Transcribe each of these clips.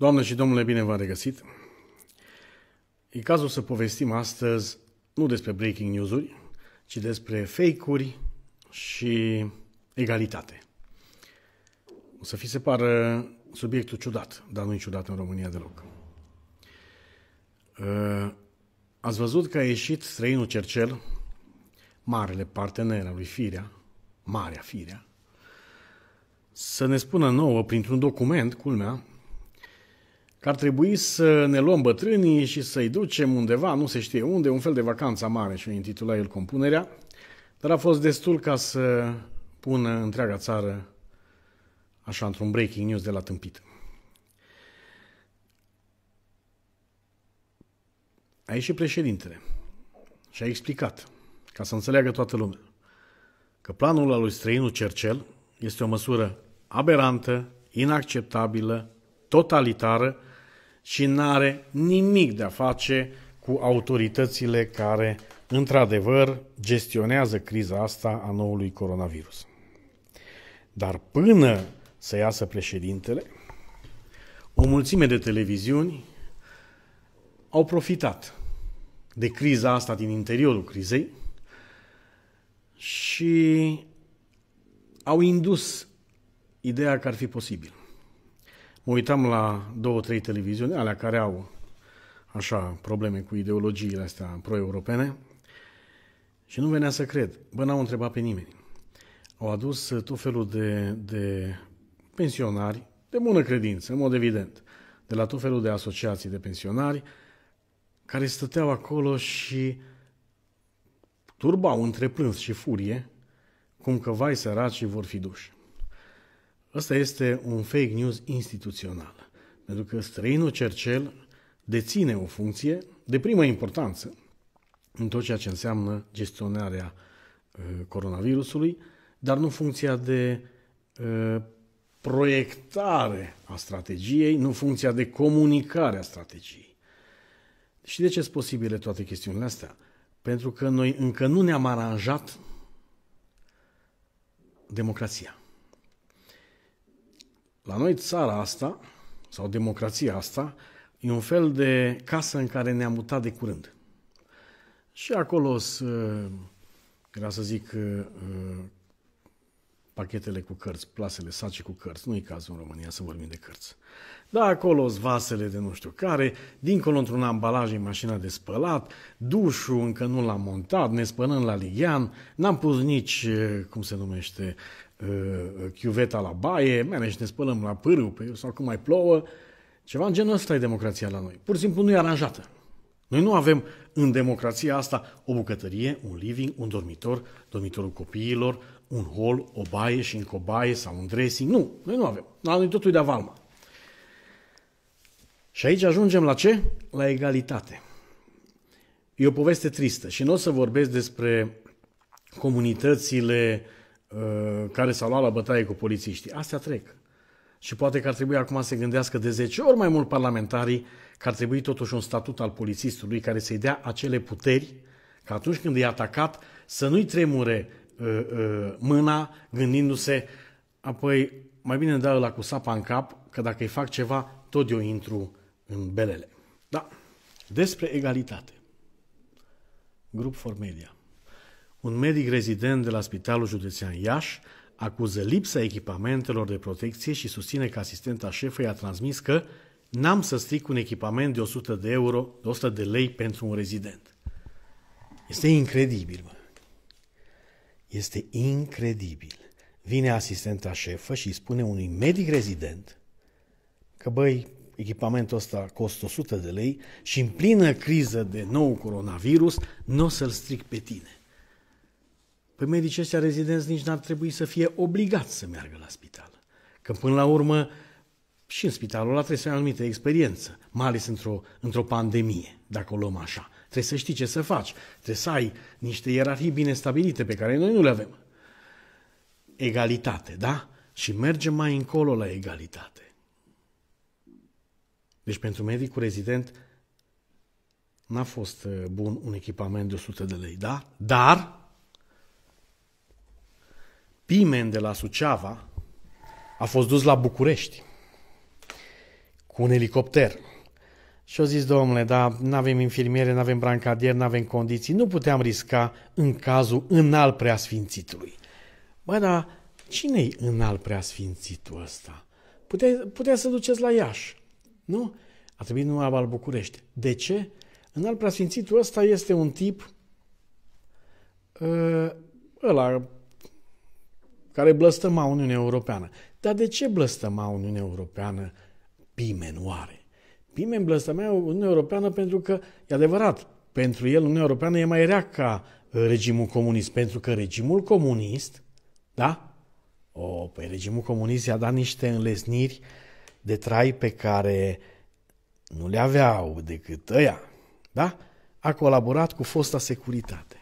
Doamne și domnule, bine v-am regăsit! E cazul să povestim astăzi nu despre breaking news-uri, ci despre fake-uri și egalitate. O să fi se pară subiectul ciudat, dar nu-i ciudat în România deloc. Ă, ați văzut că a ieșit străinul Cercel, marele partener al lui Firea, Marea Firea, să ne spună nouă, printr-un document, culmea, că ar trebui să ne luăm bătrânii și să-i ducem undeva, nu se știe unde, un fel de vacanță mare și intitula el compunerea, dar a fost destul ca să pună întreaga țară așa într-un breaking news de la tâmpit. A ieșit președintele și a explicat, ca să înțeleagă toată lumea, că planul al lui străinul Cercel este o măsură aberantă, inacceptabilă, totalitară și nu are nimic de a face cu autoritățile care, într-adevăr, gestionează criza asta a noului coronavirus. Dar până să iasă președintele, o mulțime de televiziuni au profitat de criza asta din interiorul crizei și au indus ideea că ar fi posibil. Mă uitam la două, trei televiziuni, alea care au așa probleme cu ideologiile astea pro-europene și nu venea să cred. Bă, n-au întrebat pe nimeni. Au adus uh, tot felul de, de pensionari de bună credință, în mod evident, de la tot felul de asociații de pensionari care stăteau acolo și turbau între plâns și furie, cum că vai săracii vor fi duși. Asta este un fake news instituțional, pentru că străinul Cercel deține o funcție de primă importanță în tot ceea ce înseamnă gestionarea uh, coronavirusului, dar nu funcția de uh, proiectare a strategiei, nu funcția de comunicare a strategiei. Și de ce sunt posibile toate chestiunile astea? Pentru că noi încă nu ne-am aranjat democrația. La noi țara asta, sau democrația asta, e un fel de casă în care ne-am mutat de curând. Și acolo sunt, uh, era să zic, uh, uh, pachetele cu cărți, plasele, saci cu cărți. Nu-i cazul în România să vorbim de cărți. Da, acolo sunt vasele de nu știu care, dincolo într-un ambalaj în mașina de spălat, dușul încă nu l-am montat, ne spălăm la ligian, n-am pus nici, cum se numește, Uh, uh, chiuveta la baie, mene și ne spălăm la pârâu pe el sau cum mai plouă. Ceva în genul ăsta e democrația la noi. Pur și simplu nu e aranjată. Noi nu avem în democrația asta o bucătărie, un living, un dormitor, dormitorul copiilor, un hol, o baie și în baie sau un dressing. Nu, noi nu avem. La noi totul e de valma. Și aici ajungem la ce? La egalitate. E o poveste tristă și nu o să vorbesc despre comunitățile uh, Uh, care s-a luat la bătaie cu polițiștii. Astea trec. Și poate că ar trebui acum să se gândească de 10 ori mai mult parlamentarii că ar trebui totuși un statut al polițistului care să-i dea acele puteri că atunci când e atacat să nu-i tremure uh, uh, mâna gândindu-se apoi mai bine dă la cu sapa în cap că dacă îi fac ceva tot eu intru în belele. Da. Despre egalitate. Grup for Media. Un medic rezident de la Spitalul Județean Iași acuză lipsa echipamentelor de protecție și susține că asistenta șefei a transmis că n-am să stric un echipament de 100 de euro, de 100 de lei pentru un rezident. Este incredibil, mă. Este incredibil. Vine asistenta șefă și îi spune unui medic rezident că, băi, echipamentul ăsta costă 100 de lei și în plină criză de nou coronavirus nu o să-l stric pe tine. Păi medicii ăștia rezidenți nici n-ar trebui să fie obligați să meargă la spital. Că până la urmă și în spitalul ăla trebuie să ai anumită experiență, mai ales într-o, într-o pandemie, dacă o luăm așa. Trebuie să știi ce să faci, trebuie să ai niște ierarhii bine stabilite pe care noi nu le avem. Egalitate, da? Și mergem mai încolo la egalitate. Deci pentru medicul rezident n-a fost uh, bun un echipament de 100 de lei, da? Dar Pimen de la Suceava a fost dus la București cu un elicopter. Și au zis, domnule, dar nu avem infirmiere, nu avem brancadier, nu avem condiții, nu puteam risca în cazul înalt preasfințitului. Bă, dar cine-i înalt preasfințitul ăsta? Putea, putea să duceți la Iași, nu? A trebuit numai la București. De ce? Înalt preasfințitul ăsta este un tip ă, ăla care blăstăma Uniunea Europeană. Dar de ce blăstăma Uniunea Europeană Pimen oare? Pimen blăstăma Uniunea Europeană pentru că, e adevărat, pentru el Uniunea Europeană e mai rea ca uh, regimul comunist, pentru că regimul comunist, da? O, oh, păi regimul comunist i-a dat niște înlesniri de trai pe care nu le aveau decât ăia, da? A colaborat cu fosta securitate.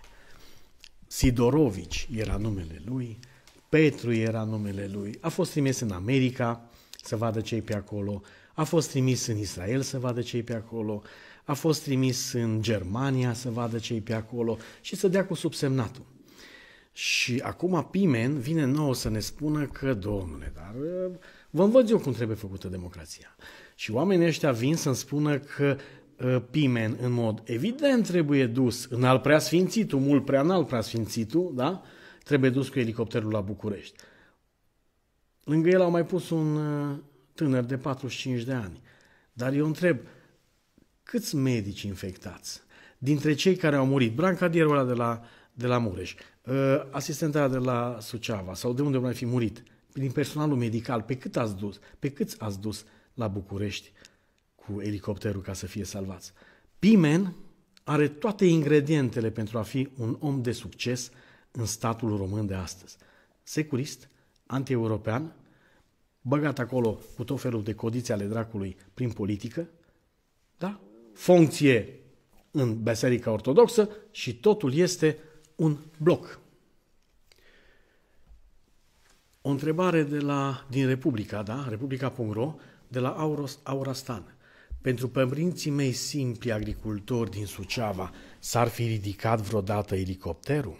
Sidorovici era numele lui, Petru era numele lui. A fost trimis în America să vadă cei pe acolo, a fost trimis în Israel să vadă cei pe acolo, a fost trimis în Germania să vadă cei pe acolo și să dea cu subsemnatul. Și acum Pimen vine nou să ne spună că, domnule, dar uh, vă învăț eu cum trebuie făcută democrația. Și oamenii ăștia vin să-mi spună că uh, Pimen, în mod evident, trebuie dus în al preasfințitul, mult prea în al preasfințitul, da? Uh, trebuie dus cu elicopterul la București. Lângă el au mai pus un uh, tânăr de 45 de ani. Dar eu întreb, câți medici infectați dintre cei care au murit? Brancadierul ăla de la, de la Mureș, uh, asistenta de la Suceava sau de unde mai fi murit, din personalul medical, pe cât ați dus? Pe cât ați dus la București cu elicopterul ca să fie salvați? Pimen are toate ingredientele pentru a fi un om de succes – în statul român de astăzi. Securist, anti-european, băgat acolo cu tot felul de codițe ale dracului prin politică, da? funcție în Biserica Ortodoxă și totul este un bloc. O întrebare de la, din Republica, da? Republica.ro, de la Auros, Aurastan. Pentru părinții mei simpli agricultori din Suceava, s-ar fi ridicat vreodată elicopterul?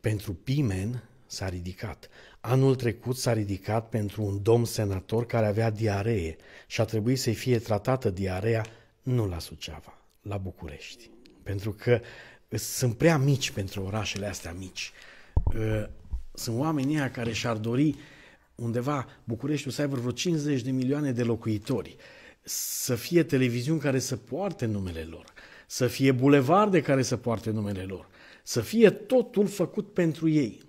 Pentru Pimen s-a ridicat. Anul trecut s-a ridicat pentru un domn senator care avea diaree și a trebuit să-i fie tratată diarea nu la Suceava, la București. Pentru că uh, sunt prea mici pentru orașele astea mici. Uh, sunt oamenii care și-ar dori undeva Bucureștiul să aibă vreo 50 de milioane de locuitori, să fie televiziuni care să poarte numele lor, să fie bulevarde care să poarte numele lor, să fie totul făcut pentru ei.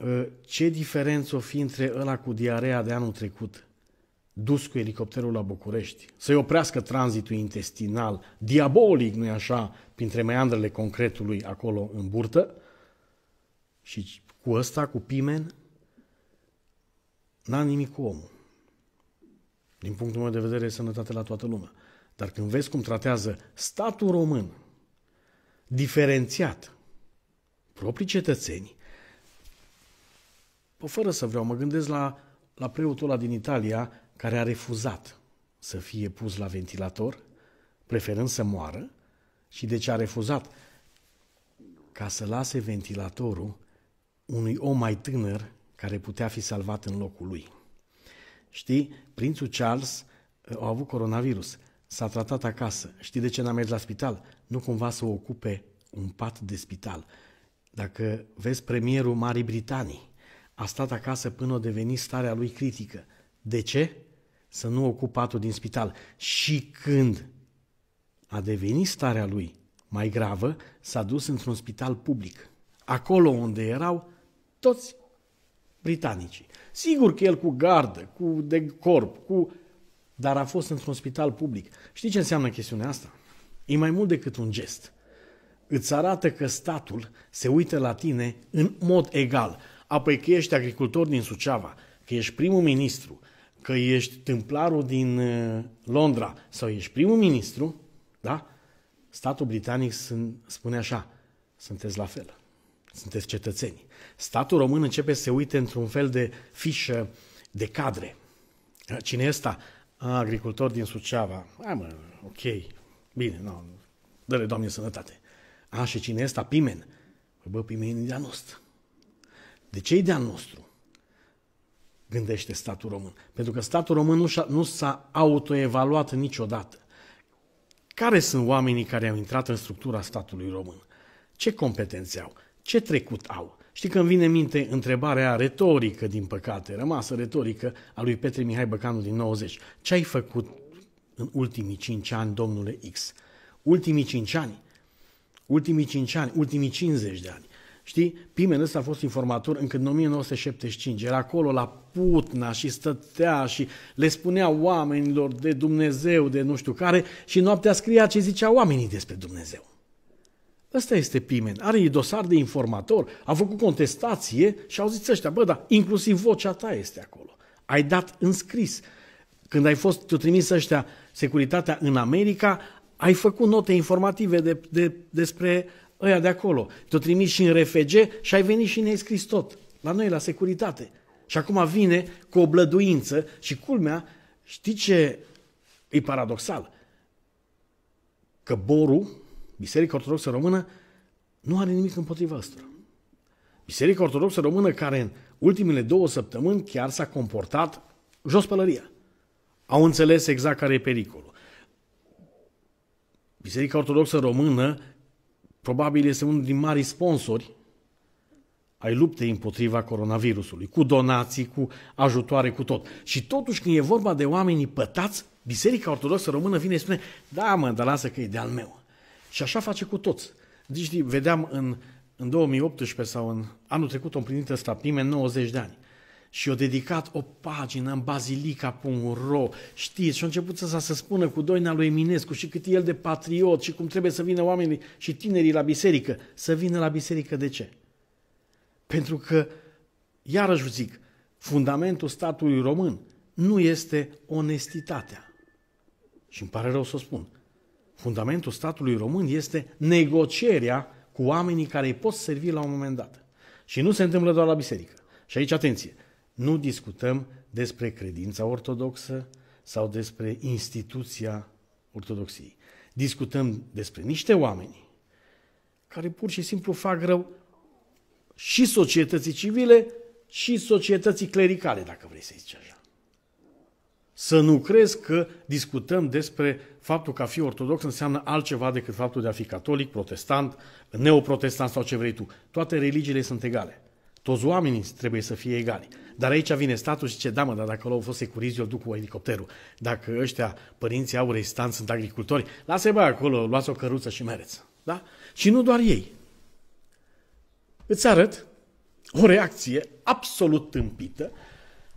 Ă, ce diferență o fi între ăla cu diarea de anul trecut, dus cu elicopterul la București, să-i oprească tranzitul intestinal, diabolic, nu-i așa, printre meandrele concretului acolo în burtă, și cu ăsta, cu pimen, n-am nimic cu omul. Din punctul meu de vedere, e sănătate la toată lumea. Dar când vezi cum tratează statul român diferențiat proprii cetățeni, pă, fără să vreau, mă gândesc la, la preotul ăla din Italia care a refuzat să fie pus la ventilator, preferând să moară, și deci a refuzat ca să lase ventilatorul unui om mai tânăr care putea fi salvat în locul lui. Știi, prințul Charles uh, a avut coronavirus. S-a tratat acasă. Știi de ce n-a mers la spital? Nu cumva să ocupe un pat de spital. Dacă vezi premierul Marii Britanii, a stat acasă până o deveni starea lui critică. De ce? Să nu ocupe patul din spital. Și când a devenit starea lui mai gravă, s-a dus într-un spital public. Acolo unde erau toți britanicii. Sigur că el cu gardă, cu de corp, cu dar a fost într-un spital public. Știi ce înseamnă chestiunea asta? E mai mult decât un gest. Îți arată că statul se uită la tine în mod egal. Apoi că ești agricultor din Suceava, că ești primul ministru, că ești templarul din uh, Londra sau ești primul ministru, da? Statul britanic spune așa, sunteți la fel, sunteți cetățeni. Statul român începe să se uite într-un fel de fișă de cadre. Cine e ăsta? agricultor din Suceava. Hai mă, ok, bine, nu, dă-le Doamne sănătate. A, și cine este? Pimen. Păi bă, Pimen e de-a nostru. De ce e de-a nostru? Gândește statul român. Pentru că statul român nu, nu s-a autoevaluat niciodată. Care sunt oamenii care au intrat în structura statului român? Ce competențe au? Ce trecut au? Știi că îmi vine în minte întrebarea retorică, din păcate, rămasă retorică, a lui Petre Mihai Băcanu din 90. Ce ai făcut în ultimii 5 ani, domnule X? Ultimii 5 ani? Ultimii 5 ani? Ultimii 50 de ani? Știi, Pimen ăsta a fost informator încă în 1975, era acolo la Putna și stătea și le spunea oamenilor de Dumnezeu, de nu știu care și noaptea scria ce zicea oamenii despre Dumnezeu. Ăsta este Pimen. Are dosar de informator, a făcut contestație și au zis ăștia, bă, dar inclusiv vocea ta este acolo. Ai dat înscris. Când ai fost, tu trimis ăștia securitatea în America, ai făcut note informative de, de, despre ăia de acolo. Te-o trimis și în RFG și ai venit și ne-ai scris tot. La noi, la securitate. Și acum vine cu o blăduință și culmea, știi ce e paradoxal? Că Boru, Biserica Ortodoxă Română nu are nimic împotriva asta. Biserica Ortodoxă Română, care în ultimele două săptămâni chiar s-a comportat jos pălăria. Au înțeles exact care e pericolul. Biserica Ortodoxă Română probabil este unul din mari sponsori ai luptei împotriva coronavirusului, cu donații, cu ajutoare, cu tot. Și totuși când e vorba de oamenii pătați, Biserica Ortodoxă Română vine și spune, da mă, dar lasă că e de-al meu. Și așa face cu toți. Deci vedeam în, în 2018 sau în anul trecut o împlinită ăsta, nimeni 90 de ani. Și o dedicat o pagină în bazilica.ro, știți, și a început să se spună cu Doina lui Eminescu și cât e el de patriot și cum trebuie să vină oamenii și tinerii la biserică. Să vină la biserică de ce? Pentru că, iarăși zic, fundamentul statului român nu este onestitatea. Și îmi pare rău să o spun. Fundamentul statului român este negocierea cu oamenii care îi pot servi la un moment dat. Și nu se întâmplă doar la biserică. Și aici, atenție, nu discutăm despre credința ortodoxă sau despre instituția ortodoxiei. Discutăm despre niște oameni care pur și simplu fac rău și societății civile și societății clericale, dacă vrei să zici așa. Să nu crezi că discutăm despre faptul că a fi ortodox înseamnă altceva decât faptul de a fi catolic, protestant, neoprotestant sau ce vrei tu. Toate religiile sunt egale. Toți oamenii trebuie să fie egali. Dar aici vine statul și zice, da mă, dar dacă au fost securizi, eu duc cu elicopterul. Dacă ăștia, părinții au rezistanți, sunt agricultori, lasă-i bă acolo, luați o căruță și mereți. Da? Și nu doar ei. Îți arăt o reacție absolut tâmpită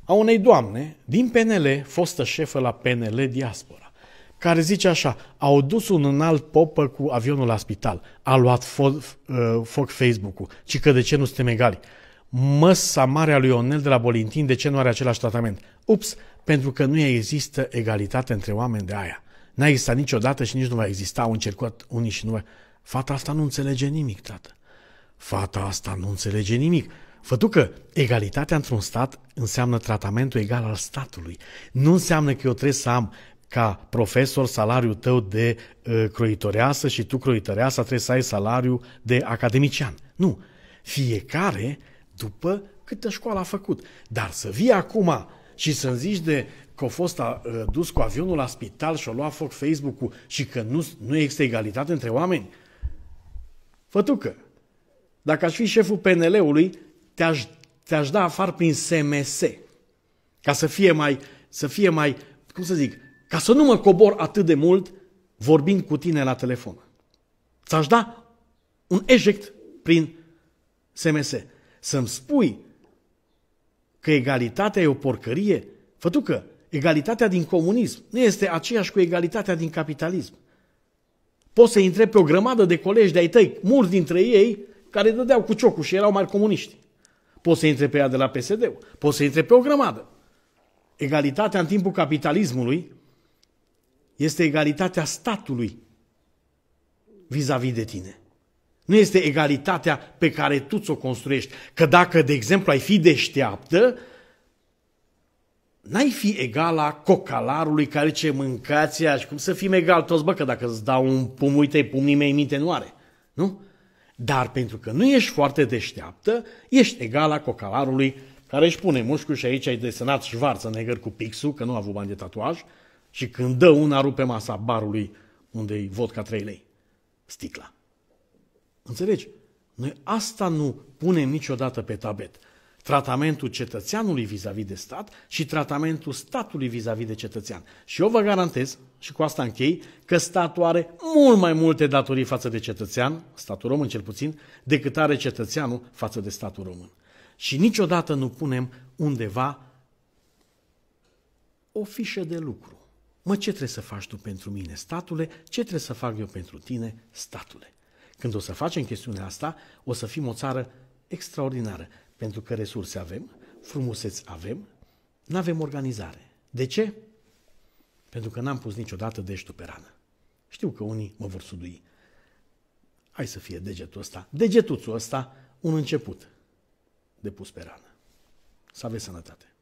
a unei doamne din PNL, fostă șefă la PNL Diaspora, care zice așa, au dus un înalt popă cu avionul la spital, a luat foc, uh, foc Facebook-ul, ci că de ce nu suntem egali? Măsa mare a lui Ionel de la Bolintin, de ce nu are același tratament? Ups, pentru că nu există egalitate între oameni de aia. N-a existat niciodată și nici nu va exista, au încercat unii și nu Fata asta nu înțelege nimic, tată. Fata asta nu înțelege nimic. Fătucă, egalitatea într-un stat înseamnă tratamentul egal al statului. Nu înseamnă că eu trebuie să am ca profesor salariul tău de uh, croitoreasă și tu croitoreasa trebuie să ai salariu de academician. Nu. Fiecare după câtă școală a făcut. Dar să vii acum și să-mi zici de că a fost a, uh, dus cu avionul la spital și a luat foc Facebook-ul și că nu, nu există egalitate între oameni? Fătucă, dacă aș fi șeful PNL-ului, te-aș, te-aș da afară prin SMS. Ca să fie mai, să fie mai, cum să zic, ca să nu mă cobor atât de mult vorbind cu tine la telefon. Ți-aș da un eject prin SMS. Să-mi spui că egalitatea e o porcărie? că egalitatea din comunism nu este aceeași cu egalitatea din capitalism. Poți să întrebi pe o grămadă de colegi de-ai tăi, mulți dintre ei, care dădeau cu ciocul și erau mari comuniști. Poți să intre pe ea de la PSD, poți să intre pe o grămadă. Egalitatea în timpul capitalismului este egalitatea statului vis-a-vis -vis de tine. Nu este egalitatea pe care tu ți-o construiești. Că dacă, de exemplu, ai fi deșteaptă, n-ai fi egal la cocalarului care ce mâncați și cum să fim egal toți, bă, că dacă îți dau un pum, uite, pum, nimeni minte nu are. Nu? Dar pentru că nu ești foarte deșteaptă, ești egala cocalarului care își pune mușcul și aici ai desenat negăr cu pixul, că nu a avut bani de tatuaj, și când dă una rupe masa barului unde i vodka trei lei. Sticla. Înțelegi? Noi asta nu punem niciodată pe tabet tratamentul cetățeanului vis-a-vis -vis de stat și tratamentul statului vis-a-vis -vis de cetățean. Și eu vă garantez, și cu asta închei, că statul are mult mai multe datorii față de cetățean, statul român cel puțin, decât are cetățeanul față de statul român. Și niciodată nu punem undeva o fișă de lucru. Mă, ce trebuie să faci tu pentru mine, statule? Ce trebuie să fac eu pentru tine, statule? Când o să facem chestiunea asta, o să fim o țară extraordinară. Pentru că resurse avem, frumuseți avem, nu avem organizare. De ce? Pentru că n-am pus niciodată deștul pe rană. Știu că unii mă vor sudui. Hai să fie degetul ăsta, degetuțul ăsta, un început de pus pe rană. Să aveți sănătate!